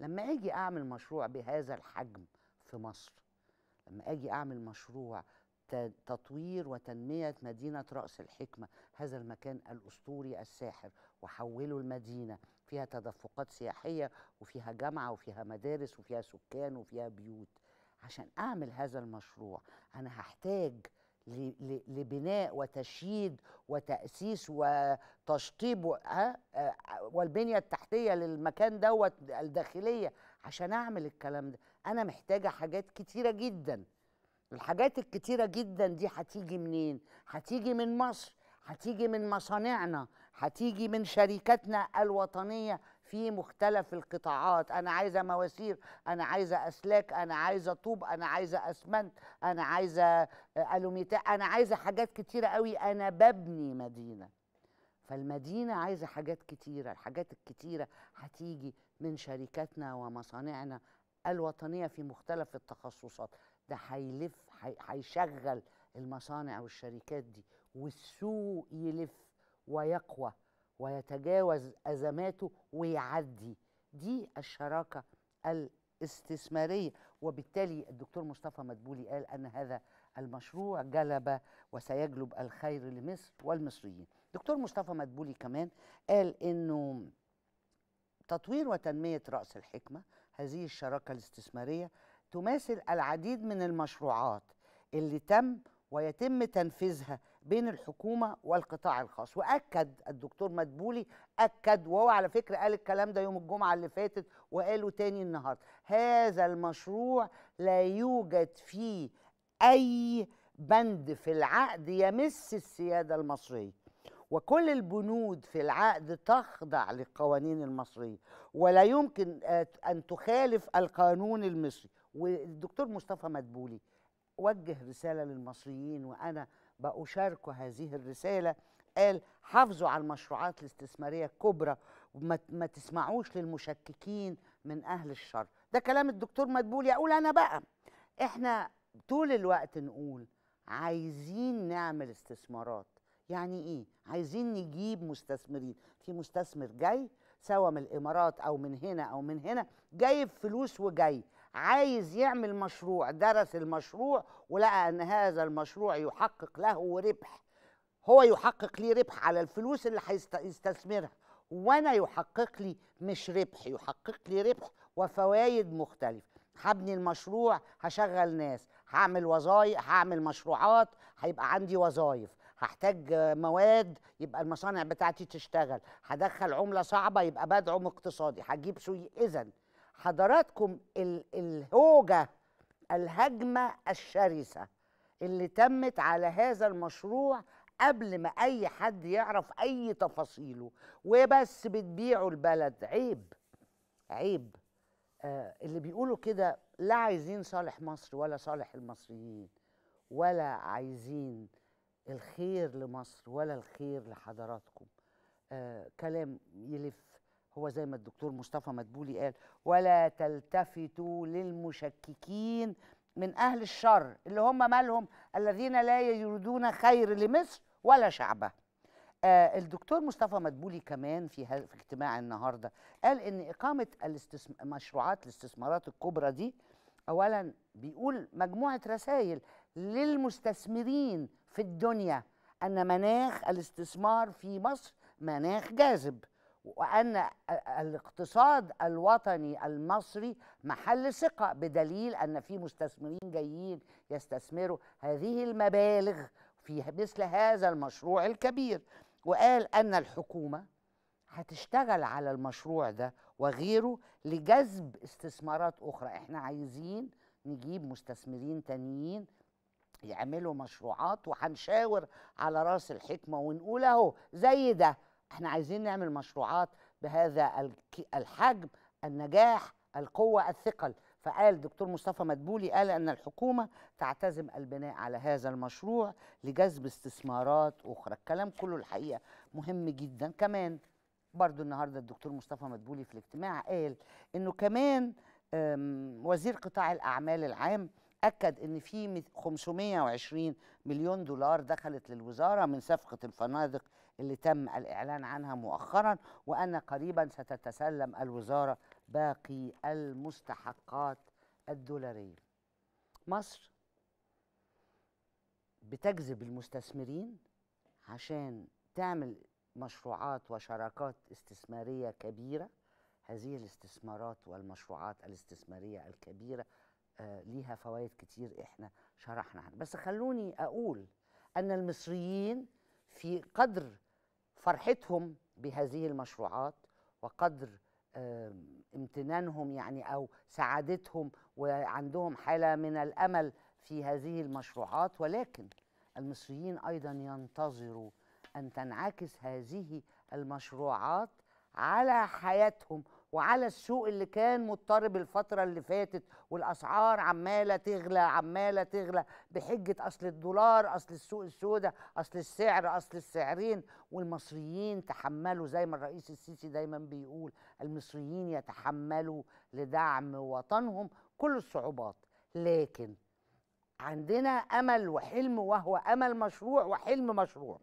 لما اجي اعمل مشروع بهذا الحجم في مصر لما اجي اعمل مشروع تطوير وتنمية مدينة رأس الحكمة هذا المكان الأسطوري الساحر وحوله المدينه فيها تدفقات سياحية وفيها جامعة وفيها مدارس وفيها سكان وفيها بيوت عشان أعمل هذا المشروع أنا هحتاج لبناء وتشييد وتأسيس وتشطيب آه، آه، والبنية التحتية للمكان دوت الداخلية عشان أعمل الكلام ده أنا محتاجة حاجات كتيرة جدا الحاجات الكتيرة جدا دي هتيجي منين؟ هتيجي من مصر هتيجي من مصانعنا هتيجي من شركاتنا الوطنية في مختلف القطاعات انا عايزه مواسير انا عايزه اسلاك انا عايزه طوب انا عايزه اسمنت انا عايزه آه، الوميتا انا عايزه حاجات كتيره قوي انا ببني مدينه فالمدينه عايزه حاجات كتيره الحاجات الكتيره هتيجي من شركاتنا ومصانعنا الوطنيه في مختلف التخصصات ده هيلف هيشغل المصانع والشركات دي والسوق يلف ويقوى ويتجاوز أزماته ويعدي دي الشراكة الاستثمارية وبالتالي الدكتور مصطفى مدبولي قال أن هذا المشروع جلب وسيجلب الخير لمصر والمصريين دكتور مصطفى مدبولي كمان قال أنه تطوير وتنمية رأس الحكمة هذه الشراكة الاستثمارية تماثل العديد من المشروعات اللي تم ويتم تنفيذها بين الحكومه والقطاع الخاص واكد الدكتور مدبولي اكد وهو على فكره قال الكلام ده يوم الجمعه اللي فاتت وقاله تاني النهارده هذا المشروع لا يوجد فيه اي بند في العقد يمس السياده المصريه وكل البنود في العقد تخضع للقوانين المصريه ولا يمكن آه، ان تخالف القانون المصري والدكتور مصطفى مدبولي وجه رساله للمصريين وانا بأشاركوا هذه الرسالة قال حافظوا على المشروعات الاستثمارية الكبرى وما تسمعوش للمشككين من أهل الشر ده كلام الدكتور مدبول يقول أنا بقى إحنا طول الوقت نقول عايزين نعمل استثمارات يعني إيه؟ عايزين نجيب مستثمرين في مستثمر جاي سواء من الإمارات أو من هنا أو من هنا جايب فلوس وجاي عايز يعمل مشروع درس المشروع ولقى ان هذا المشروع يحقق له ربح هو يحقق لي ربح على الفلوس اللي هيستثمرها وانا يحقق لي مش ربح يحقق لي ربح وفوائد مختلفه هبني المشروع هشغل ناس هعمل وظائف هعمل مشروعات هيبقى عندي وظائف هحتاج مواد يبقى المصانع بتاعتي تشتغل هدخل عمله صعبه يبقى بدعم اقتصادي هجيب سوق اذا حضراتكم الهوجه الهجمه الشرسه اللي تمت على هذا المشروع قبل ما اي حد يعرف اي تفاصيله وبس بتبيعوا البلد عيب عيب آه اللي بيقولوا كده لا عايزين صالح مصر ولا صالح المصريين ولا عايزين الخير لمصر ولا الخير لحضراتكم آه كلام يلف هو زي ما الدكتور مصطفى مدبولي قال ولا تلتفتوا للمشككين من أهل الشر اللي هم مالهم الذين لا يريدون خير لمصر ولا شعبه آه الدكتور مصطفى مدبولي كمان في, في اجتماع النهارده قال ان اقامه الاستسم... مشروعات الاستثمارات الكبرى دي اولا بيقول مجموعه رسائل للمستثمرين في الدنيا ان مناخ الاستثمار في مصر مناخ جاذب وأن الاقتصاد الوطني المصري محل ثقة بدليل أن في مستثمرين جايين يستثمروا هذه المبالغ في مثل هذا المشروع الكبير وقال أن الحكومة هتشتغل على المشروع ده وغيره لجذب استثمارات أخرى احنا عايزين نجيب مستثمرين تانيين يعملوا مشروعات وهنشاور على راس الحكمة ونقول اهو زي ده احنا عايزين نعمل مشروعات بهذا الحجم النجاح القوة الثقل فقال دكتور مصطفى مدبولي قال أن الحكومة تعتزم البناء على هذا المشروع لجذب استثمارات أخرى الكلام كله الحقيقة مهم جدا كمان برضو النهاردة الدكتور مصطفى مدبولي في الاجتماع قال أنه كمان وزير قطاع الأعمال العام أكد أن في 520 مليون دولار دخلت للوزارة من صفقة الفنادق اللي تم الإعلان عنها مؤخرا وأن قريبا ستتسلم الوزارة باقي المستحقات الدولارية مصر بتجذب المستثمرين عشان تعمل مشروعات وشراكات استثمارية كبيرة هذه الاستثمارات والمشروعات الاستثمارية الكبيرة آه، ليها فوائد كتير احنا شرحنا عنها بس خلوني اقول ان المصريين في قدر فرحتهم بهذه المشروعات وقدر امتنانهم يعني او سعادتهم وعندهم حاله من الامل في هذه المشروعات ولكن المصريين ايضا ينتظروا ان تنعكس هذه المشروعات على حياتهم وعلى السوق اللي كان مضطرب الفترة اللي فاتت والأسعار عمالة تغلى عمالة تغلى بحجة أصل الدولار أصل السوق السوداء أصل السعر أصل السعرين والمصريين تحملوا زي ما الرئيس السيسي دايما بيقول المصريين يتحملوا لدعم وطنهم كل الصعوبات لكن عندنا أمل وحلم وهو أمل مشروع وحلم مشروع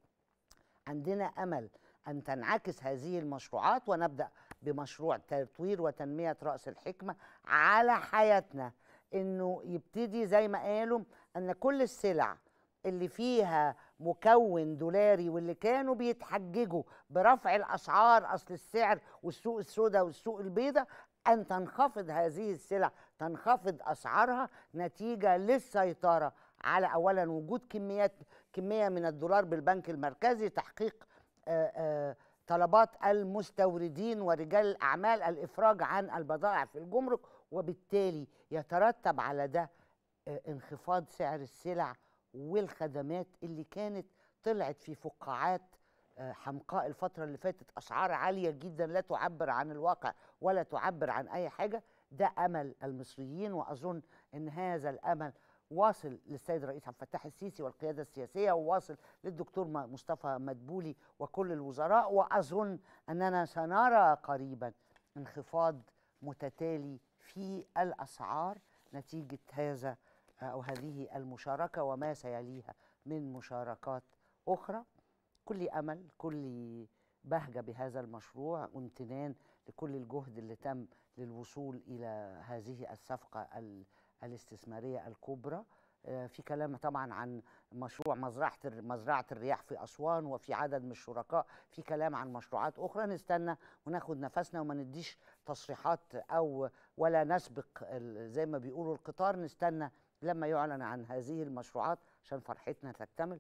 عندنا أمل أن تنعكس هذه المشروعات ونبدأ بمشروع تطوير وتنمية رأس الحكمة على حياتنا انه يبتدي زي ما قالوا ان كل السلع اللي فيها مكون دولاري واللي كانوا بيتحججوا برفع الاسعار اصل السعر والسوق السوداء والسوق البيضاء ان تنخفض هذه السلع تنخفض اسعارها نتيجه للسيطره على اولا وجود كميات كميه من الدولار بالبنك المركزي تحقيق آآ آه، آآ آه، طلبات المستوردين ورجال الأعمال الإفراج عن البضائع في الجمرك وبالتالي يترتب على ده آه، انخفاض سعر السلع والخدمات اللي كانت طلعت في فقاعات آه، حمقاء الفترة اللي فاتت أسعار عالية جدا لا تعبر عن الواقع ولا تعبر عن أي حاجة ده أمل المصريين وأظن أن هذا الأمل واصل للسيد الرئيس عبد الفتاح السيسي والقياده السياسيه وواصل للدكتور مصطفى مدبولي وكل الوزراء واظن اننا سنرى قريبا انخفاض متتالي في الاسعار نتيجه هذا او هذه المشاركه وما سيليها من مشاركات اخرى كل امل كل بهجه بهذا المشروع وامتنان لكل الجهد اللي تم للوصول الى هذه الصفقه الاستثماريه الكبرى آه، في كلام طبعا عن مشروع مزرعه مزرعه الرياح في اسوان وفي عدد من الشركاء في كلام عن مشروعات اخرى نستنى وناخد نفسنا وما نديش تصريحات او ولا نسبق زي ما بيقولوا القطار نستنى لما يعلن عن هذه المشروعات عشان فرحتنا تكتمل